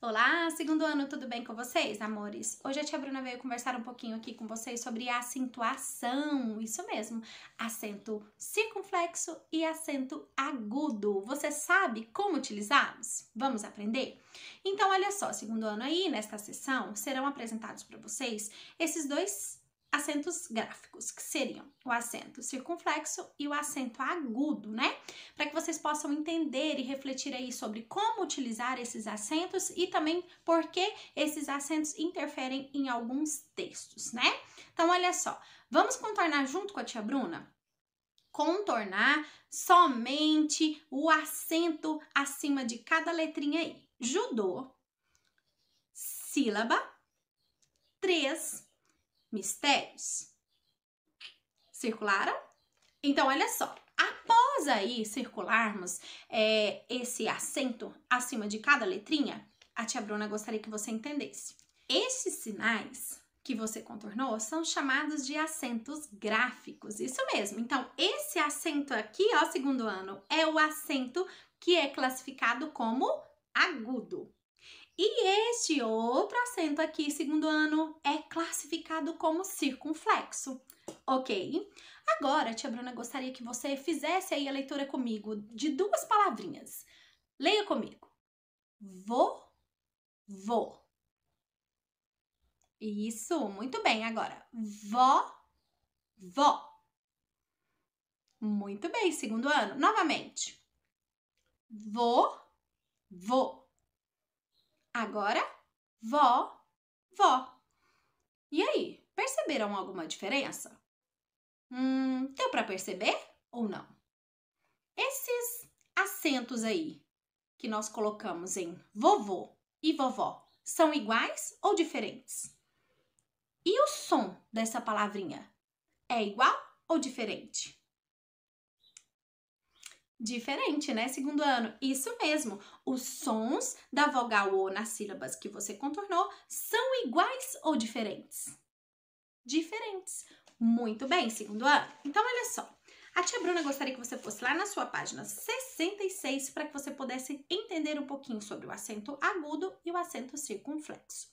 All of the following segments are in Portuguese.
Olá, segundo ano, tudo bem com vocês, amores? Hoje a tia Bruna veio conversar um pouquinho aqui com vocês sobre acentuação, isso mesmo, acento circunflexo e acento agudo. Você sabe como utilizá-los? Vamos aprender? Então, olha só, segundo ano aí, nesta sessão, serão apresentados para vocês esses dois acentos gráficos, que seriam o acento circunflexo e o acento agudo, né? vocês possam entender e refletir aí sobre como utilizar esses acentos e também por que esses acentos interferem em alguns textos, né? Então, olha só, vamos contornar junto com a tia Bruna? Contornar somente o acento acima de cada letrinha aí. Judô, sílaba, três mistérios. Circularam? Então, olha só vamos aí circularmos é, esse acento acima de cada letrinha? A tia Bruna gostaria que você entendesse. Esses sinais que você contornou são chamados de acentos gráficos. Isso mesmo. Então, esse acento aqui, ó, segundo ano, é o acento que é classificado como agudo. E este outro acento aqui, segundo ano, é classificado como circunflexo, ok? Agora, tia Bruna, gostaria que você fizesse aí a leitura comigo de duas palavrinhas. Leia comigo. Vou, vou. Isso, muito bem. Agora, vó, vó. Muito bem, segundo ano. Novamente. Vou, vou. Agora, vó, vó. E aí, perceberam alguma diferença? Hum, deu para perceber ou não? Esses acentos aí que nós colocamos em vovô e vovó são iguais ou diferentes? E o som dessa palavrinha é igual ou diferente? Diferente, né? Segundo ano. Isso mesmo. Os sons da vogal O nas sílabas que você contornou são iguais ou diferentes? Diferentes muito bem, segundo ano. Então, olha só. A tia Bruna gostaria que você fosse lá na sua página 66 para que você pudesse entender um pouquinho sobre o acento agudo e o acento circunflexo.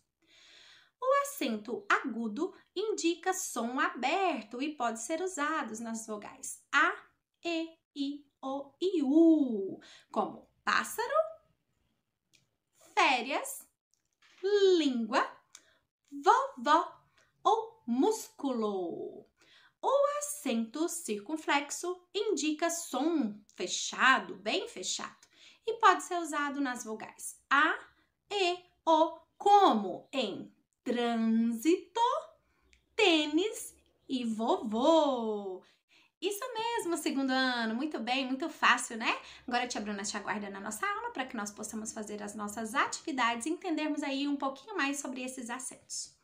O acento agudo indica som aberto e pode ser usado nas vogais A, E, I, O e U, como pássaro, férias, língua, vovó músculo. O acento circunflexo indica som fechado, bem fechado, e pode ser usado nas vogais a, e, o, como em trânsito, tênis e vovô. Isso mesmo, segundo ano. Muito bem, muito fácil, né? Agora a tia Bruna te aguarda na nossa aula para que nós possamos fazer as nossas atividades e entendermos aí um pouquinho mais sobre esses acentos.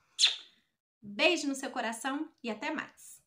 Beijo no seu coração e até mais!